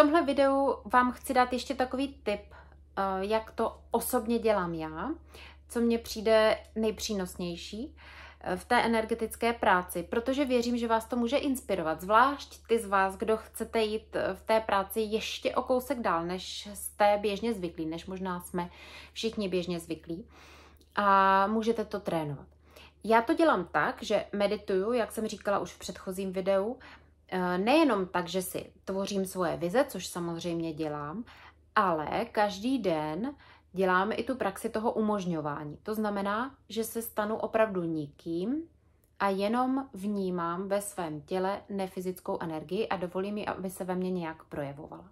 tomhle videu vám chci dát ještě takový tip, eh, jak to osobně dělám já, co mně přijde nejpřínosnější eh, v té energetické práci, protože věřím, že vás to může inspirovat, zvlášť ty z vás, kdo chcete jít eh, v té práci ještě o kousek dál, než jste běžně zvyklí, než možná jsme všichni běžně zvyklí a můžete to trénovat. Já to dělám tak, že medituju, jak jsem říkala už v předchozím videu, Eh, nejenom tak, že si tvořím svoje vize, což samozřejmě dělám, ale každý den děláme i tu praxi toho umožňování. To znamená, že se stanu opravdu nikým a jenom vnímám ve svém těle nefyzickou energii a dovolím ji, aby se ve mně nějak projevovala.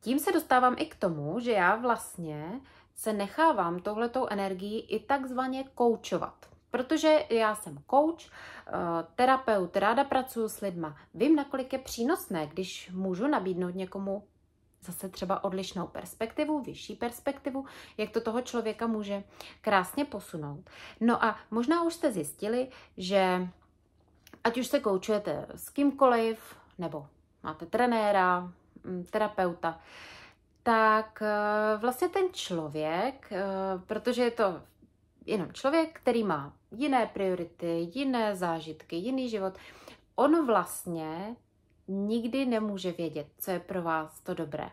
Tím se dostávám i k tomu, že já vlastně se nechávám touhletou energii i takzvaně koučovat. Protože já jsem coach, eh, terapeut, ráda pracuji s lidma. Vím, nakolik je přínosné, když můžu nabídnout někomu zase třeba odlišnou perspektivu, vyšší perspektivu, jak to toho člověka může krásně posunout. No a možná už jste zjistili, že ať už se koučujete s kýmkoliv, nebo máte trenéra, mm, terapeuta, tak eh, vlastně ten člověk, eh, protože je to jenom člověk, který má jiné priority, jiné zážitky, jiný život. On vlastně nikdy nemůže vědět, co je pro vás to dobré.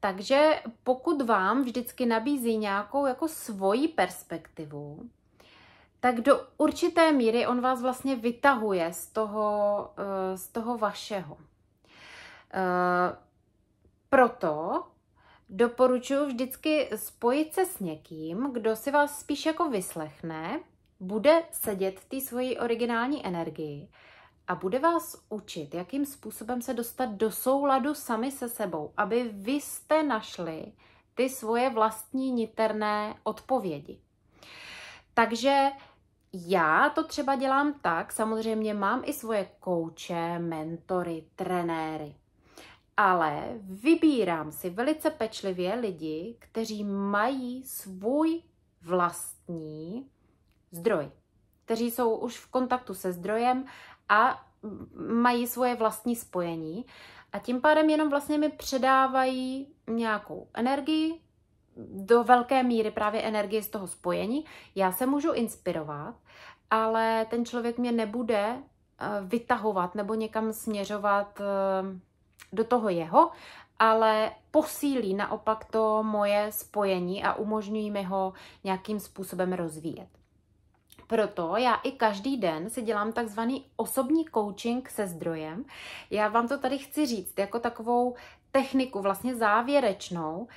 Takže pokud vám vždycky nabízí nějakou jako svoji perspektivu, tak do určité míry on vás vlastně vytahuje z toho, eh, z toho vašeho. Eh, proto Doporučuji vždycky spojit se s někým, kdo si vás spíš jako vyslechne, bude sedět té svoji originální energii a bude vás učit, jakým způsobem se dostat do souladu sami se sebou, aby vy jste našli ty svoje vlastní niterné odpovědi. Takže já to třeba dělám tak, samozřejmě mám i svoje kouče, mentory, trenéry ale vybírám si velice pečlivě lidi, kteří mají svůj vlastní zdroj, kteří jsou už v kontaktu se zdrojem a mají svoje vlastní spojení a tím pádem jenom vlastně mi předávají nějakou energii, do velké míry právě energie z toho spojení. Já se můžu inspirovat, ale ten člověk mě nebude eh, vytahovat nebo někam směřovat eh, do toho jeho, ale posílí naopak to moje spojení a umožňují mi ho nějakým způsobem rozvíjet. Proto já i každý den si dělám takzvaný osobní coaching se zdrojem. Já vám to tady chci říct jako takovou techniku, vlastně závěrečnou,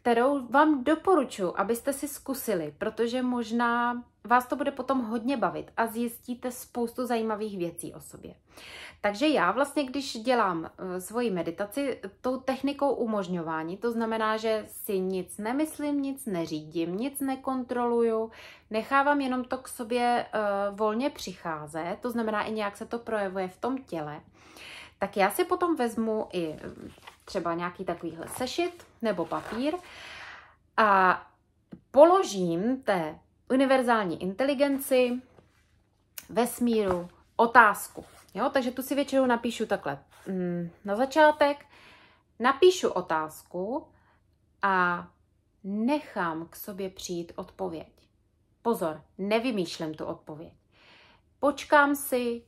kterou vám doporučuji, abyste si zkusili, protože možná vás to bude potom hodně bavit a zjistíte spoustu zajímavých věcí o sobě. Takže já vlastně, když dělám eh, svoji meditaci tou technikou umožňování, to znamená, že si nic nemyslím, nic neřídím, nic nekontroluju, nechávám jenom to k sobě uh, volně přicházet, to znamená i nějak se to projevuje v tom těle, tak já si potom vezmu i eh, třeba nějaký takovýhle sešit, nebo papír a položím té univerzální inteligenci vesmíru otázku. Jo? Takže tu si většinou napíšu takhle. Mm, na začátek napíšu otázku a nechám k sobě přijít odpověď. Pozor, nevymýšlím tu odpověď. Počkám si,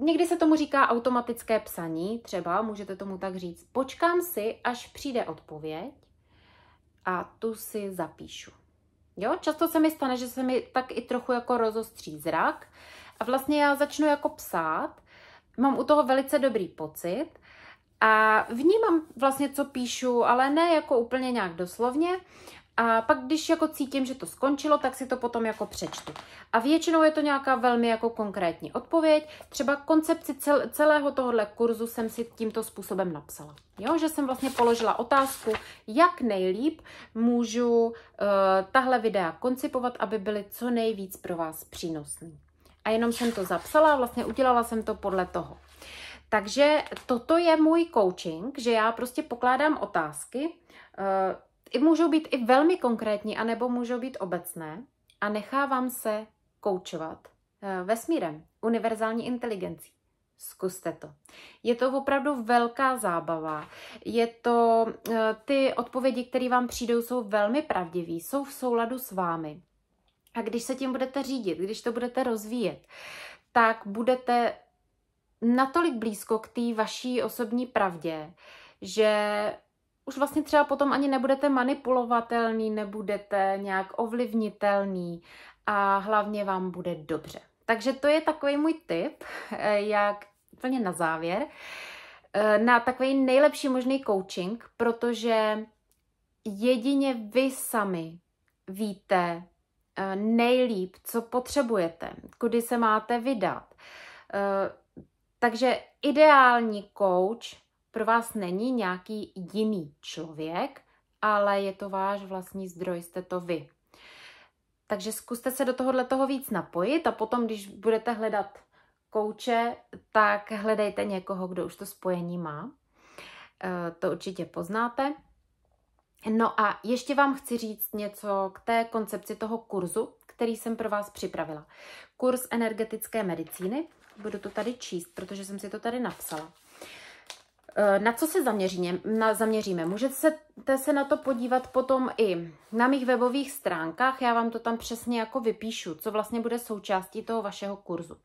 Někdy se tomu říká automatické psaní, třeba můžete tomu tak říct, počkám si, až přijde odpověď a tu si zapíšu. Jo, často se mi stane, že se mi tak i trochu jako rozostří zrak a vlastně já začnu jako psát, mám u toho velice dobrý pocit a vnímám vlastně, co píšu, ale ne jako úplně nějak doslovně, a pak, když jako cítím, že to skončilo, tak si to potom jako přečtu. A většinou je to nějaká velmi jako konkrétní odpověď. Třeba koncepci cel, celého tohohle kurzu jsem si tímto způsobem napsala. Jo, že jsem vlastně položila otázku, jak nejlíp můžu uh, tahle videa koncipovat, aby byly co nejvíc pro vás přínosný. A jenom jsem to zapsala a vlastně udělala jsem to podle toho. Takže toto je můj coaching, že já prostě pokládám otázky, eh, i můžou být i velmi konkrétní, anebo můžou být obecné a nechávám se koučovat eh, vesmírem, univerzální inteligencí. Zkuste to. Je to opravdu velká zábava. Je to, eh, ty odpovědi, které vám přijdou, jsou velmi pravdivé, jsou v souladu s vámi. A když se tím budete řídit, když to budete rozvíjet, tak budete natolik blízko k té vaší osobní pravdě, že už vlastně třeba potom ani nebudete manipulovatelný, nebudete nějak ovlivnitelný a hlavně vám bude dobře. Takže to je takový můj tip, eh, jak úplně na závěr, eh, na takový nejlepší možný coaching, protože jedině vy sami víte eh, nejlíp, co potřebujete, kudy se máte vydat. Takže ideální coach pro vás není nějaký jiný člověk, ale je to váš vlastní zdroj, jste to vy. Takže zkuste se do tohohle toho víc napojit a potom, když budete hledat kouče, tak hledejte někoho, kdo už to spojení má. Eh, to určitě poznáte. No a ještě vám chci říct něco k té koncepci toho kurzu, který jsem pro vás připravila. Kurz energetické medicíny, budu to tady číst, protože jsem si to tady napsala. Eh, na co se zaměříme? Na, zaměříme? Můžete se na to podívat potom i na mých webových stránkách, já vám to tam přesně jako vypíšu, co vlastně bude součástí toho vašeho kurzu,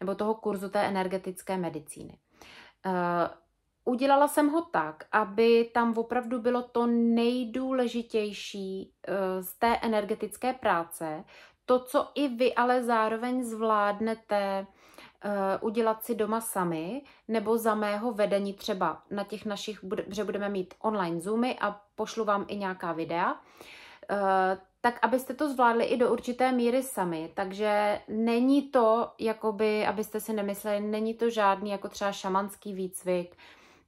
nebo toho kurzu té energetické medicíny. Eh, udělala jsem ho tak, aby tam opravdu bylo to nejdůležitější eh, z té energetické práce, to, co i vy ale zároveň zvládnete Eh, udělat si doma sami, nebo za mého vedení třeba na těch našich, že budeme mít online zoomy a pošlu vám i nějaká videa, eh, tak abyste to zvládli i do určité míry sami. Takže není to, jakoby, abyste si nemysleli, není to žádný jako třeba šamanský výcvik,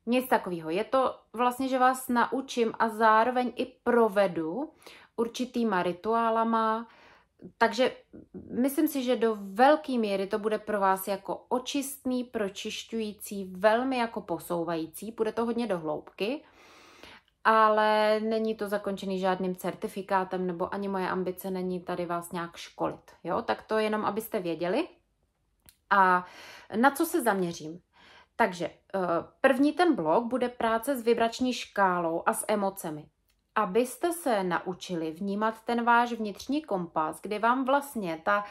nic takového. Je to vlastně, že vás naučím a zároveň i provedu určitýma rituálama, takže myslím si, že do velké míry to bude pro vás jako očistný, pročišťující, velmi jako posouvající, bude to hodně do hloubky, ale není to zakončený žádným certifikátem nebo ani moje ambice není tady vás nějak školit. Jo? Tak to jenom, abyste věděli. A na co se zaměřím? Takže eh, první ten blok bude práce s vibrační škálou a s emocemi abyste se naučili vnímat ten váš vnitřní kompas, kdy vám vlastně ta,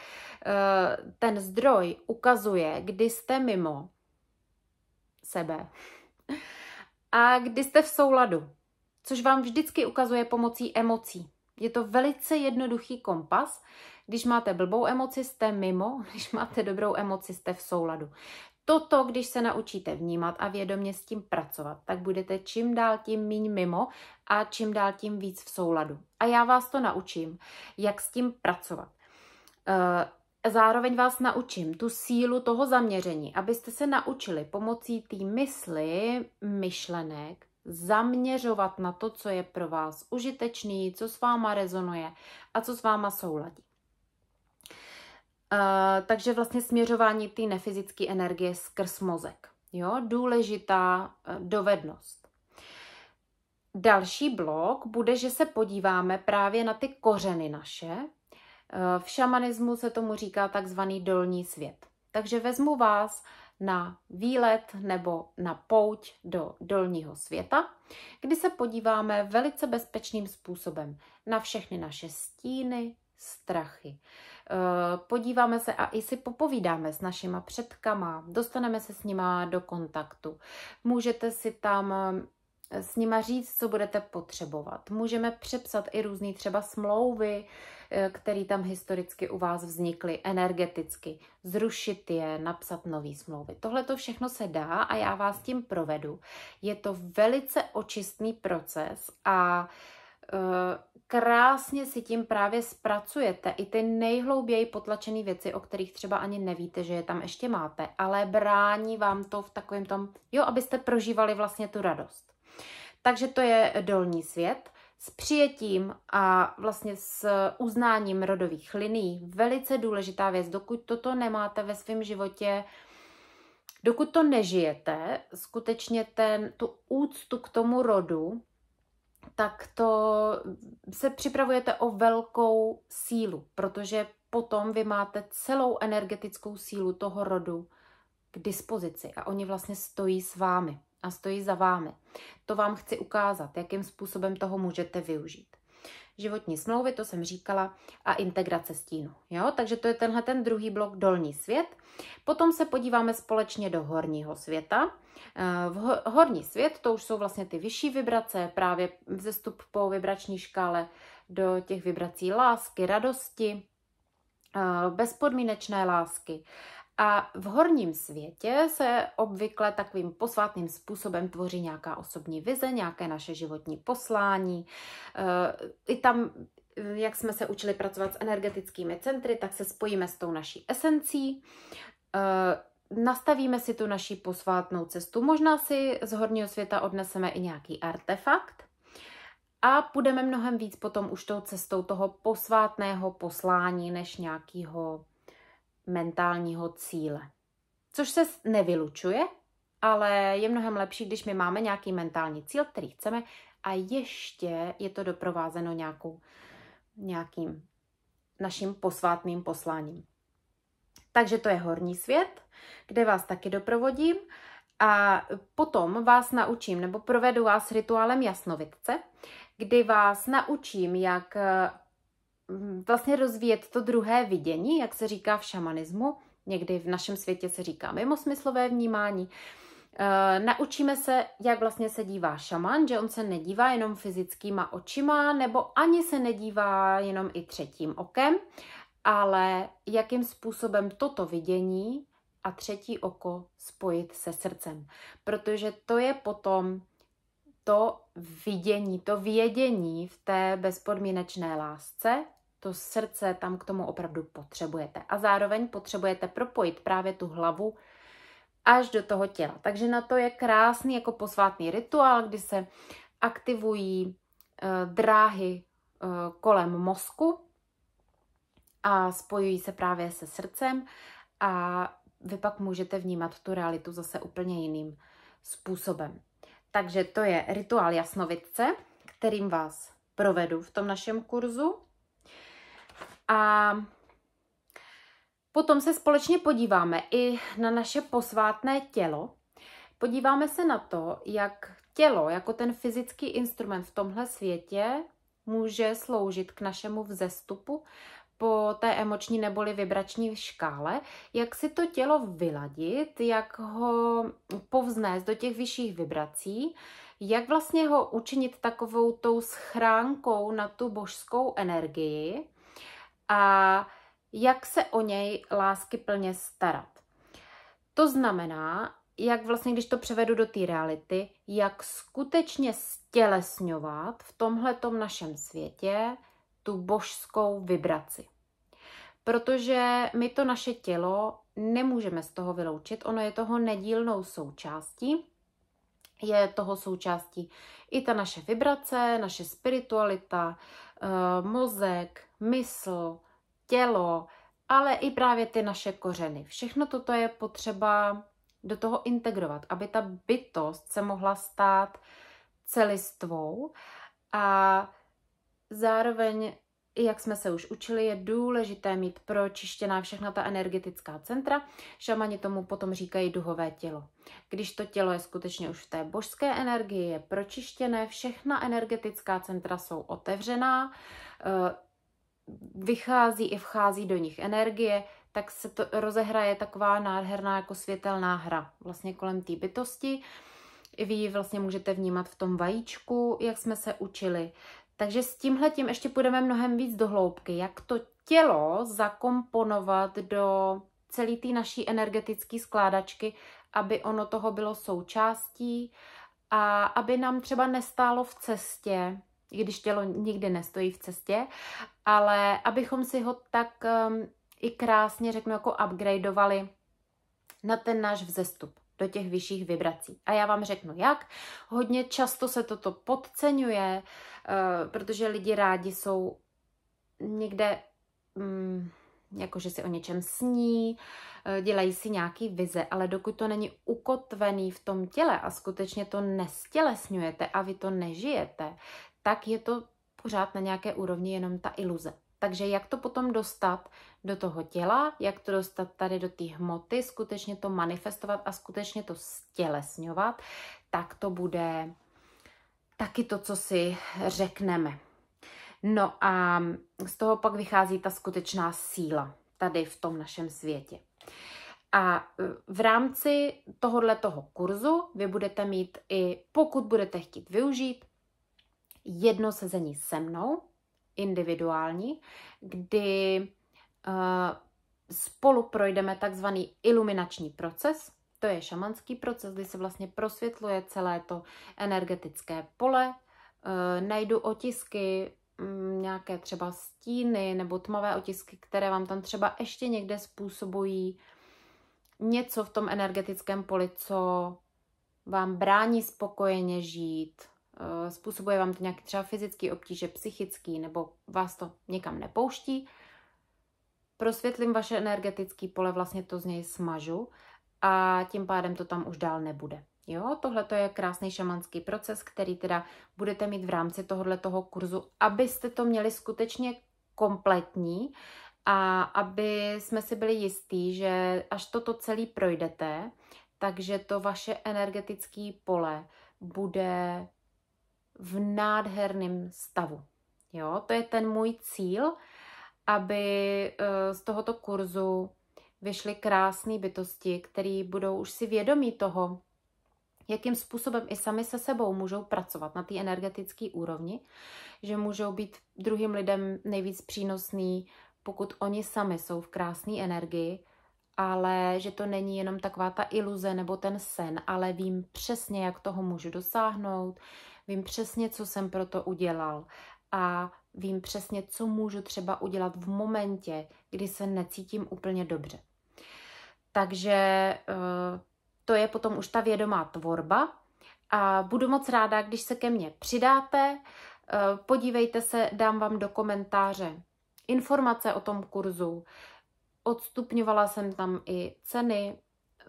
eh, ten zdroj ukazuje, kdy jste mimo sebe a kdy jste v souladu, což vám vždycky ukazuje pomocí emocí. Je to velice jednoduchý kompas. Když máte blbou emoci, jste mimo, když máte dobrou emoci, jste v souladu. Toto, když se naučíte vnímat a vědomě s tím pracovat, tak budete čím dál tím míň mimo a čím dál tím víc v souladu. A já vás to naučím, jak s tím pracovat. Eh, zároveň vás naučím tu sílu toho zaměření, abyste se naučili pomocí té mysli, myšlenek, zaměřovat na to, co je pro vás užitečný, co s váma rezonuje a co s váma souladí. Uh, takže vlastně směřování té nefyzické energie skrz mozek. Jo? Důležitá e, dovednost. Další blok bude, že se podíváme právě na ty kořeny naše. E, v šamanismu se tomu říká takzvaný dolní svět. Takže vezmu vás na výlet nebo na pouť do dolního světa, kdy se podíváme velice bezpečným způsobem na všechny naše stíny, strachy. Eh, podíváme se a i si popovídáme s našima předkama, dostaneme se s nima do kontaktu. Můžete si tam eh, s nima říct, co budete potřebovat. Můžeme přepsat i různé třeba smlouvy, eh, které tam historicky u vás vznikly energeticky, zrušit je, napsat nové smlouvy. Tohle to všechno se dá a já vás tím provedu. Je to velice očistný proces a uh, Eh, krásně si tím právě zpracujete i ty nejhlouběji potlačené věci, o kterých třeba ani nevíte, že je tam ještě máte, ale brání vám to v takovém tom, jo, abyste prožívali vlastně tu radost. Takže to je dolní svět. S přijetím a vlastně s uznáním rodových linií velice důležitá věc. Dokud toto nemáte ve svém životě, dokud to nežijete, skutečně ten, tu úctu k tomu rodu, tak to se připravujete o velkou sílu, protože potom vy máte celou energetickou sílu toho rodu k dispozici a oni vlastně stojí s vámi a stojí za vámi. To vám chci ukázat, jakým způsobem toho můžete využít životní smlouvy, to jsem říkala, a integrace stínu. Jo? Takže to je tenhle ten druhý blok dolní svět. Potom se podíváme společně do horního světa. Eh, v horní svět to už jsou vlastně ty vyšší vibrace, právě vzestup po vibrační škále do těch vibrací lásky, radosti, eh, bezpodmínečné lásky, a v horním světě se obvykle takovým posvátným způsobem tvoří nějaká osobní vize, nějaké naše životní poslání. Eh, I tam, eh, jak jsme se učili pracovat s energetickými centry, tak se spojíme s tou naší esencí eh, nastavíme si tu naší posvátnou cestu. Možná si z horního světa odneseme i nějaký artefakt a půjdeme mnohem víc potom už tou cestou toho posvátného poslání než nějakého mentálního cíle. Což se nevylučuje, ale je mnohem lepší, když my máme nějaký mentální cíl, který chceme a ještě je to doprovázeno nějakou, nějakým naším posvátným posláním. Takže to je horní svět, kde vás taky doprovodím a potom vás naučím nebo provedu vás rituálem jasnovidce, kdy vás naučím, jak vlastně rozvíjet to druhé vidění, jak se říká v šamanismu, někdy v našem světě se říká mimosmyslové vnímání. E, naučíme se, jak vlastně se dívá šaman, že on se nedívá jenom fyzickýma očima, nebo ani se nedívá jenom i třetím okem, ale jakým způsobem toto vidění a třetí oko spojit se srdcem. Protože to je potom to vidění, to vědění v té bezpodmínečné lásce, to srdce tam k tomu opravdu potřebujete. A zároveň potřebujete propojit právě tu hlavu až do toho těla. Takže na to je krásný jako posvátný rituál, kdy se aktivují e, dráhy e, kolem mozku a spojují se právě se srdcem a vy pak můžete vnímat tu realitu zase úplně jiným způsobem. Takže to je rituál jasnovidce, kterým vás provedu v tom našem kurzu. A potom se společně podíváme i na naše posvátné tělo. Podíváme se na to, jak tělo, jako ten fyzický instrument v tomhle světě, může sloužit k našemu vzestupu po té emoční neboli vibrační škále, jak si to tělo vyladit, jak ho povznést do těch vyšších vibrací, jak vlastně ho učinit takovou tou schránkou na tu božskou energii, a jak se o něj lásky plně starat. To znamená, jak vlastně, když to převedu do té reality, jak skutečně stělesňovat v tomhletom našem světě tu božskou vibraci. Protože my to naše tělo nemůžeme z toho vyloučit, ono je toho nedílnou součástí je toho součástí i ta naše vibrace, naše spiritualita, eh, mozek, mysl, tělo, ale i právě ty naše kořeny. Všechno toto je potřeba do toho integrovat, aby ta bytost se mohla stát celistvou a zároveň i jak jsme se už učili, je důležité mít pročištěná všechna ta energetická centra. Šamani tomu potom říkají duhové tělo. Když to tělo je skutečně už v té božské energii, je pročištěné, všechna energetická centra jsou otevřená, eh, vychází i vchází do nich energie, tak se to rozehraje taková nádherná jako světelná hra vlastně kolem té bytosti. Vy ji vlastně můžete vnímat v tom vajíčku, jak jsme se učili. Takže s tímhle tím ještě půjdeme mnohem víc do hloubky, jak to tělo zakomponovat do celé té naší energetické skládačky, aby ono toho bylo součástí a aby nám třeba nestálo v cestě, i když tělo nikdy nestojí v cestě, ale abychom si ho tak um, i krásně, řeknu, jako upgradeovali na ten náš vzestup do těch vyšších vibrací. A já vám řeknu jak. Hodně často se toto podceňuje, eh, protože lidi rádi jsou někde, mm, jakože si o něčem sní, eh, dělají si nějaký vize, ale dokud to není ukotvený v tom těle a skutečně to nestělesňujete a vy to nežijete, tak je to pořád na nějaké úrovni jenom ta iluze. Takže jak to potom dostat do toho těla, jak to dostat tady do té hmoty, skutečně to manifestovat a skutečně to stělesňovat, tak to bude taky to, co si řekneme. No a z toho pak vychází ta skutečná síla tady v tom našem světě. A e, v rámci tohohle toho kurzu vy budete mít i, pokud budete chtít využít, jedno sezení se mnou, individuální, kdy Eh, spolu projdeme takzvaný iluminační proces, to je šamanský proces, kdy se vlastně prosvětluje celé to energetické pole, eh, najdu otisky, mm, nějaké třeba stíny nebo tmavé otisky, které vám tam třeba ještě někde způsobují něco v tom energetickém poli, co vám brání spokojeně žít, eh, způsobuje vám to nějaký třeba fyzický obtíže, psychický, nebo vás to někam nepouští prosvětlím vaše energetické pole, vlastně to z něj smažu a tím pádem to tam už dál nebude. Jo, tohle to je krásný šamanský proces, který teda budete mít v rámci tohohle toho kurzu, abyste to měli skutečně kompletní a aby jsme si byli jistí, že až toto celý projdete, takže to vaše energetické pole bude v nádherném stavu. Jo, to je ten můj cíl, aby eh, z tohoto kurzu vyšly krásné bytosti, které budou už si vědomí toho, jakým způsobem i sami se sebou můžou pracovat na té energetické úrovni, že můžou být druhým lidem nejvíc přínosný, pokud oni sami jsou v krásné energii, ale že to není jenom taková ta iluze nebo ten sen, ale vím přesně, jak toho můžu dosáhnout, vím přesně, co jsem pro to udělal a Vím přesně, co můžu třeba udělat v momentě, kdy se necítím úplně dobře. Takže eh, to je potom už ta vědomá tvorba. A budu moc ráda, když se ke mně přidáte. Eh, podívejte se, dám vám do komentáře informace o tom kurzu. Odstupňovala jsem tam i ceny.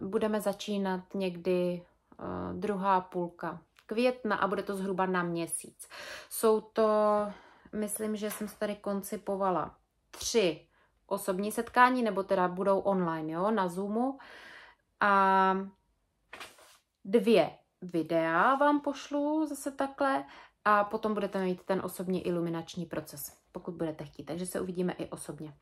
Budeme začínat někdy eh, druhá půlka května a bude to zhruba na měsíc. Jsou to myslím, že jsem se tady koncipovala tři osobní setkání, nebo teda budou online, jo, na Zoomu. A dvě videa vám pošlu zase takhle a potom budete mít ten osobní iluminační proces, pokud budete chtít. Takže se uvidíme i osobně.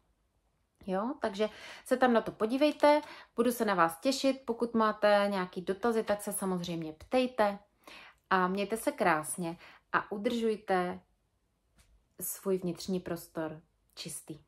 Jo, takže se tam na to podívejte, budu se na vás těšit, pokud máte nějaký dotazy, tak se samozřejmě ptejte a mějte se krásně a udržujte svůj vnitřní prostor čistý.